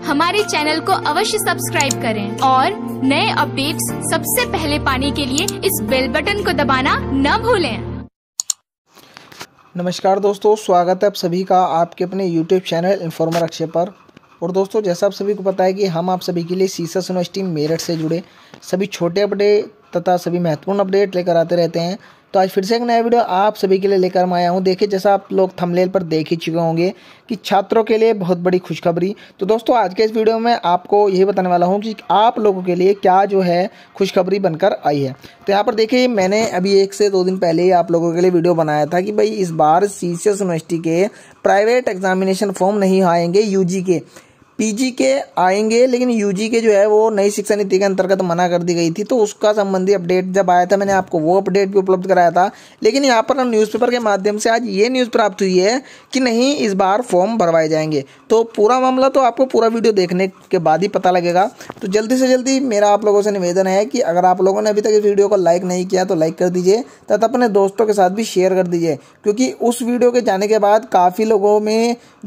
हमारे चैनल को अवश्य सब्सक्राइब करें और नए अपडेट्स सबसे पहले पाने के लिए इस बेल बटन को दबाना न भूलें नमस्कार दोस्तों स्वागत है आप सभी का आपके अपने YouTube चैनल इन्फॉर्मर अक्षय पर और दोस्तों जैसा आप सभी को पता है कि हम आप सभी के लिए सीसस यूनिवर्सिटी मेरठ से जुड़े सभी छोटे अपडेट तथा सभी महत्वपूर्ण अपडेट लेकर आते रहते हैं तो आज फिर से एक नया वीडियो आप सभी के लिए लेकर मैं आया हूँ देखिए जैसा आप लोग थंबनेल पर देख ही चुके होंगे कि छात्रों के लिए बहुत बड़ी खुशखबरी तो दोस्तों आज के इस वीडियो में आपको यही बताने वाला हूँ कि आप लोगों के लिए क्या जो है खुशखबरी बनकर आई है तो यहाँ पर देखिए मैंने अभी एक से दो दिन पहले ही आप लोगों के लिए वीडियो बनाया था कि भाई इस बार सी यूनिवर्सिटी के प्राइवेट एग्जामिनेशन फॉर्म नहीं आएंगे यू के पीजी के आएंगे लेकिन यूजी के जो है वो नई शिक्षा नीति के अंतर्गत तो मना कर दी गई थी तो उसका संबंधी अपडेट जब आया था मैंने आपको वो अपडेट भी उपलब्ध कराया था लेकिन यहाँ पर न्यूज़पेपर के माध्यम से आज ये न्यूज़ प्राप्त हुई है कि नहीं इस बार फॉर्म भरवाए जाएंगे तो पूरा मामला तो आपको पूरा वीडियो देखने के बाद ही पता लगेगा तो जल्दी से जल्दी मेरा आप लोगों से निवेदन है कि अगर आप लोगों ने अभी तक इस वीडियो को लाइक नहीं किया तो लाइक कर दीजिए तथा अपने दोस्तों के साथ भी शेयर कर दीजिए क्योंकि उस वीडियो के जाने के बाद काफ़ी लोगों में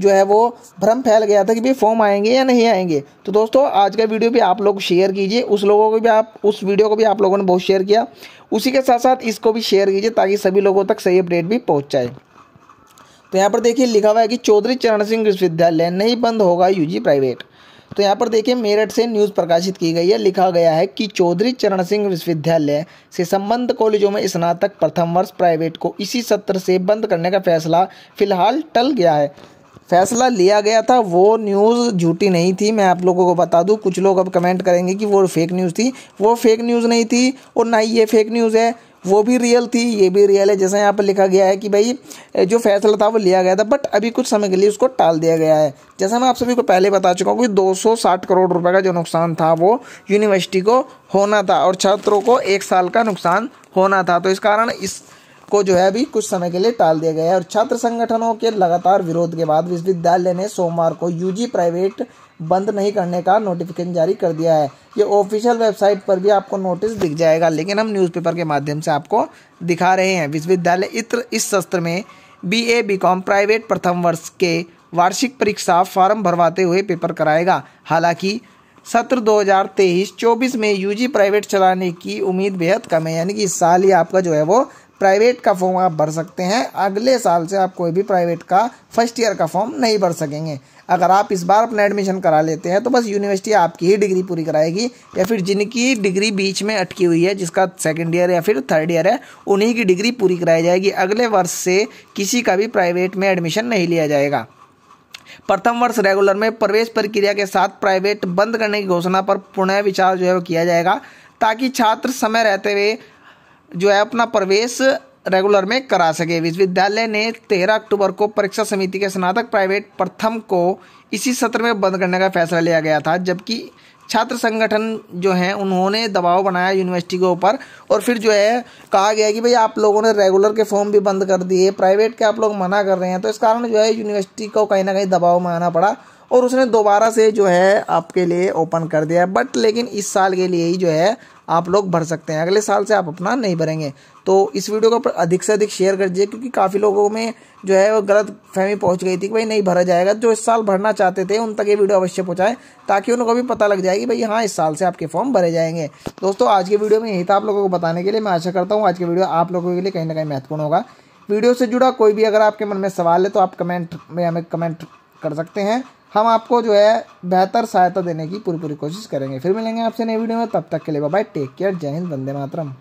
जो है वो भ्रम फैल गया था कि भाई फॉर्म आएंगे आएंगे या नहीं आएंगे तो दोस्तों आज का वीडियो भी आप लोग शेयर कीजिए उस लोगों को भी आप उस वीडियो को भी आप लोगों ने बहुत शेयर किया उसी के साथ साथ इसको भी शेयर कीजिए ताकि सभी लोगों तक सही अपडेट भी पहुँच जाए तो यहाँ पर देखिए लिखा हुआ है कि चौधरी चरण सिंह विश्वविद्यालय नहीं बंद होगा यू प्राइवेट तो यहाँ पर देखिए मेरठ से न्यूज़ प्रकाशित की गई है लिखा गया है कि चौधरी चरण सिंह विश्वविद्यालय से संबंध कॉलेजों में स्नातक प्रथम वर्ष प्राइवेट को इसी सत्र से बंद करने का फैसला फिलहाल टल गया है फैसला लिया गया था वो न्यूज़ झूठी नहीं थी मैं आप लोगों को बता दूं कुछ लोग अब कमेंट करेंगे कि वो फेक न्यूज़ थी वो फेक न्यूज़ नहीं थी और ना ही ये फेक न्यूज़ है वो भी रियल थी ये भी रियल है जैसे यहाँ पर लिखा गया है कि भाई जो फैसला था वो लिया गया था बट अभी कुछ समय के लिए उसको टाल दिया गया है जैसा मैं आप सभी को पहले बता चुका हूँ कि 260 करोड़ रुपए का जो नुकसान था वो यूनिवर्सिटी को होना था और छात्रों को एक साल का नुकसान होना था तो इस कारण इस को जो है अभी कुछ समय के लिए टाल दिया गया है और छात्र संगठनों के लगातार विरोध के बाद विश्वविद्यालय ने सोमवार को यूजी प्राइवेट बंद नहीं करने का नोटिफिकेशन जारी कर दिया है ये ऑफिशियल वेबसाइट पर भी आपको नोटिस दिख जाएगा लेकिन हम न्यूज़पेपर के माध्यम से आपको दिखा रहे हैं विश्वविद्यालय इत्र इस सत्र में B A B com private प्रथम वर्ष के वार्षिक परीक्षा फॉर्म भरवाते हुए पेपर कराएगा हालांकि सत्र 2023-24 में यूजी प्राइवेट चलाने की उम्मीद बेहद कम है यानी कि इस साल ही आपका जो है वो प्राइवेट का फॉर्म आप भर सकते हैं अगले साल से आप कोई भी प्राइवेट का फर्स्ट ईयर का फॉर्म नहीं भर सकेंगे अगर आप इस बार अपना एडमिशन करा लेते हैं तो बस यूनिवर्सिटी आपकी ही डिग्री पूरी कराएगी या फिर जिनकी डिग्री बीच में अटकी हुई है जिसका सेकेंड ईयर या फिर थर्ड ईयर है उन्हीं की डिग्री पूरी कराई जाएगी अगले वर्ष से किसी का भी प्राइवेट में एडमिशन नहीं लिया जाएगा प्रथम वर्ष रेगुलर में प्रवेश प्रक्रिया के साथ प्राइवेट बंद करने की घोषणा पर पुनः विचार जो है वो किया जाएगा ताकि छात्र समय रहते हुए जो है अपना प्रवेश रेगुलर में करा सके विश्वविद्यालय ने 13 अक्टूबर को परीक्षा समिति के स्नातक प्राइवेट प्रथम को इसी सत्र में बंद करने का फैसला लिया गया था जबकि छात्र संगठन जो हैं उन्होंने दबाव बनाया यूनिवर्सिटी के ऊपर और फिर जो है कहा गया कि भाई आप लोगों ने रेगुलर के फॉर्म भी बंद कर दिए प्राइवेट के आप लोग मना कर रहे हैं तो इस कारण जो है यूनिवर्सिटी को कहीं ना कहीं दबाव में आना पड़ा और उसने दोबारा से जो है आपके लिए ओपन कर दिया बट लेकिन इस साल के लिए ही जो है आप लोग भर सकते हैं अगले साल से आप अपना नहीं भरेंगे तो इस वीडियो को अधिक से अधिक शेयर कर दीजिए क्योंकि काफ़ी लोगों में जो है वो गलत फहमी पहुँच गई थी कि भाई नहीं भरा जाएगा जो इस साल भरना चाहते थे उन तक ये वीडियो अवश्य पहुँचाएँ ताकि उनको भी पता लग जाएगी भाई हाँ इस साल से आपके फॉर्म भरे जाएंगे दोस्तों आज के वीडियो में यही था आप लोगों को बताने के लिए मैं आशा करता हूँ आज के वीडियो आप लोगों के लिए कहीं ना कहीं महत्वपूर्ण होगा वीडियो से जुड़ा कोई भी अगर आपके मन में सवाल है तो आप कमेंट में हमें कमेंट कर सकते हैं हम आपको जो है बेहतर सहायता देने की पूरी पूरी कोशिश करेंगे फिर मिलेंगे आपसे नई वीडियो में तब तक के लिए बाय टेक केयर जय हिंद वंदे मातरम